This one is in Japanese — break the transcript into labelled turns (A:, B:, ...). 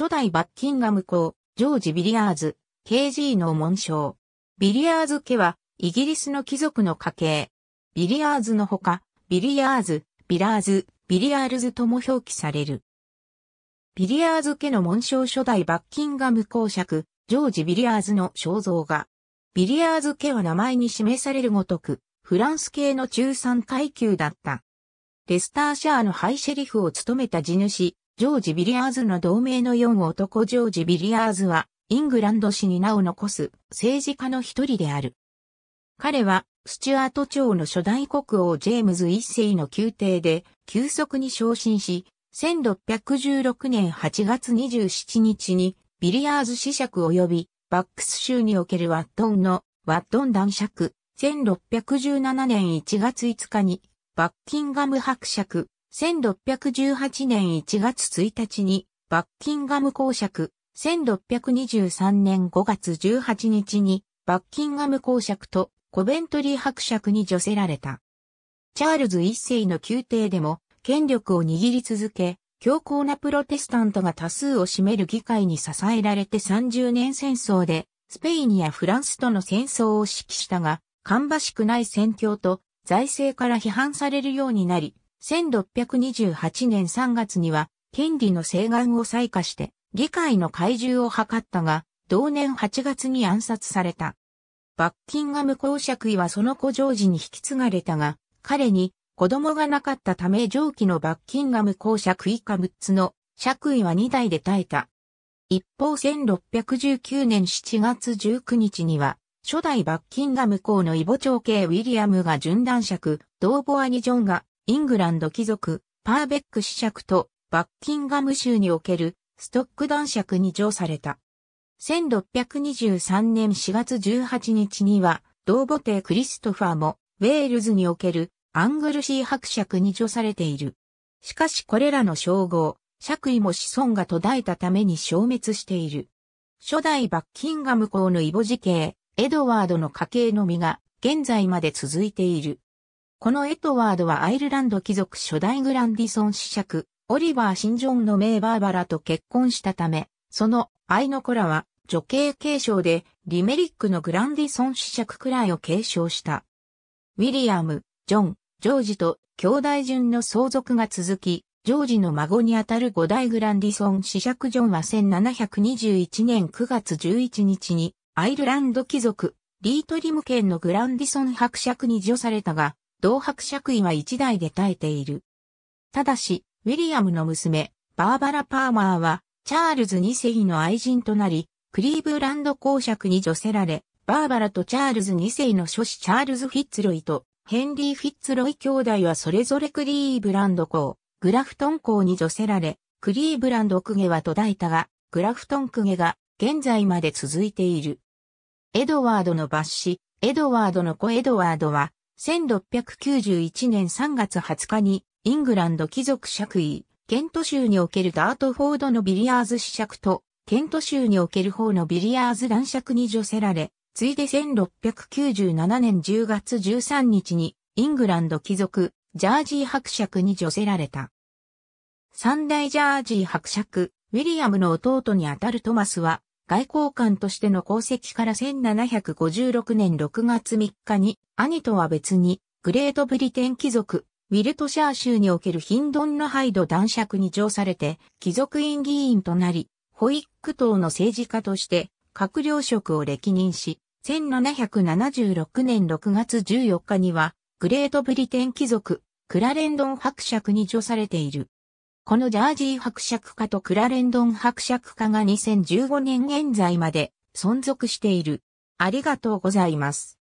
A: 初代バッキンガム公、ジョージ・ビリアーズ、KG の紋章。ビリアーズ家は、イギリスの貴族の家系。ビリアーズのほか、ビリアーズ、ビラーズ、ビリアールズとも表記される。ビリアーズ家の紋章初代バッキンガム公爵、ジョージ・ビリアーズの肖像画。ビリアーズ家は名前に示されるごとく、フランス系の中産階級だった。レスターシャーのハイシェリフを務めた地主、ジョージ・ビリアーズの同名の4男ジョージ・ビリアーズは、イングランド史に名を残す政治家の一人である。彼は、スチュアート朝の初代国王ジェームズ一世の宮廷で、急速に昇進し、1616年8月27日に、ビリアーズ子爵及び、バックス州におけるワットンの、ワットン男爵、1617年1月5日に、バッキンガム伯爵、1618年1月1日にバッキンガム公爵、1623年5月18日にバッキンガム公爵とコベントリー伯爵に除せられた。チャールズ一世の宮廷でも権力を握り続け、強硬なプロテスタントが多数を占める議会に支えられて30年戦争で、スペインやフランスとの戦争を指揮したが、かんばしくない戦況と財政から批判されるようになり、1628年3月には、権利の請願を採火して、議会の怪獣を図ったが、同年8月に暗殺された。バッキンガム公爵位はその子ジョージに引き継がれたが、彼に子供がなかったため上記のバッキンガム公爵位下6つの爵位は2代で耐えた。一方1619年7月19日には、初代バッキンガム公のイボ長兄ウィリアムが準男爵、同ボアニジョンがイングランド貴族、パーベック子爵とバッキンガム州におけるストック男爵に譲された。1623年4月18日には、同母帝クリストファーも、ウェールズにおけるアングルシー伯爵に除されている。しかしこれらの称号、爵位も子孫が途絶えたために消滅している。初代バッキンガム公のイボジ系、エドワードの家系のみが現在まで続いている。このエトワードはアイルランド貴族初代グランディソン子爵、オリバー・シン・ジョンの名バーバラと結婚したため、その愛の子らは女系継承でリメリックのグランディソン子爵くらいを継承した。ウィリアム、ジョン、ジョージと兄弟順の相続が続き、ジョージの孫にあたる5代グランディソン子爵ジョンは1721年9月11日にアイルランド貴族リートリム県のグランディソン伯爵に除されたが、同白爵位は一代で耐えている。ただし、ウィリアムの娘、バーバラ・パーマーは、チャールズ2世の愛人となり、クリーブランド公爵に除せられ、バーバラとチャールズ2世の諸子チャールズ・フィッツロイとヘンリー・フィッツロイ兄弟はそれぞれクリーブランド公、グラフトン公に除せられ、クリーブランド公家は途絶えたが、グラフトン公家が現在まで続いている。エドワードの抜子、エドワードの子エドワードは1691年3月20日に、イングランド貴族爵位、ケント州におけるダートフォードのビリヤーズ子爵と、ケント州における方のビリヤーズ男爵に除せられ、ついで1697年10月13日に、イングランド貴族、ジャージー伯爵に除せられた。三大ジャージー伯爵、ウィリアムの弟にあたるトマスは、外交官としての功績から1756年6月3日に、兄とは別に、グレートブリテン貴族、ウィルトシャー州におけるヒンドンのハイド男爵に乗されて、貴族院議員となり、ホイック党の政治家として、閣僚職を歴任し、1776年6月14日には、グレートブリテン貴族、クラレンドン伯爵に乗されている。このジャージー伯爵家とクラレンドン伯爵家が2015年現在まで存続している。ありがとうございます。